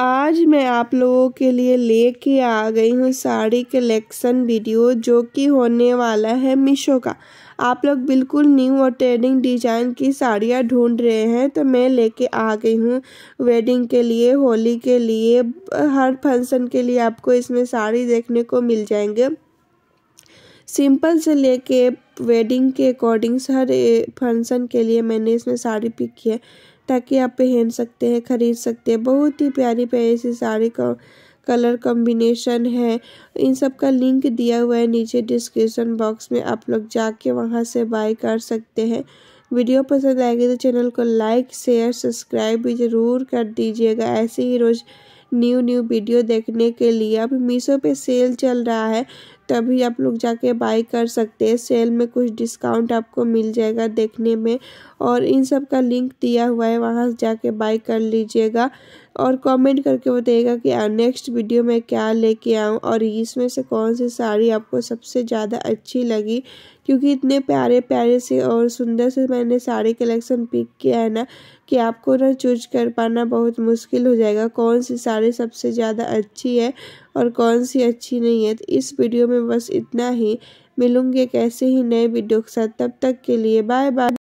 आज मैं आप लोगों के लिए लेके आ गई हूँ साड़ी कलेक्शन वीडियो जो कि होने वाला है मीशो का आप लोग बिल्कुल न्यू और ट्रेंडिंग डिजाइन की साड़ियाँ ढूंढ रहे हैं तो मैं लेके आ गई हूँ वेडिंग के लिए होली के लिए हर फंक्शन के लिए आपको इसमें साड़ी देखने को मिल जाएंगे सिंपल से लेके वेडिंग के अकॉर्डिंग्स हर फंक्शन के लिए मैंने इसमें साड़ी पिक है ताकि आप पहन सकते हैं ख़रीद सकते हैं बहुत ही प्यारी प्यारी सी साड़ी का कलर कॉम्बिनेशन है इन सब का लिंक दिया हुआ है नीचे डिस्क्रिप्शन बॉक्स में आप लोग जाके वहाँ से बाय कर सकते हैं वीडियो पसंद आएगी तो चैनल को लाइक शेयर सब्सक्राइब भी ज़रूर कर दीजिएगा ऐसे ही रोज़ न्यू न्यू वीडियो देखने के लिए अब मीशो पे सेल चल रहा है तभी आप लोग जाके बाई कर सकते हैं सेल में कुछ डिस्काउंट आपको मिल जाएगा देखने में और इन सब का लिंक दिया हुआ है वहाँ जाके बाई कर लीजिएगा और कमेंट करके बताइएगा कि नेक्स्ट हाँ, वीडियो में क्या लेके आऊँ और इसमें से कौन सी साड़ी आपको सबसे ज़्यादा अच्छी लगी क्योंकि इतने प्यारे प्यारे से और सुंदर से मैंने साड़ी कलेक्शन पिक किया है ना कि आपको ना चूज कर पाना बहुत मुश्किल हो जाएगा कौन सी साड़ी सबसे ज़्यादा अच्छी है और कौन सी अच्छी नहीं है तो इस वीडियो में बस इतना ही मिलूँगी कैसे ही नए वीडियो के साथ तब तक के लिए बाय बाय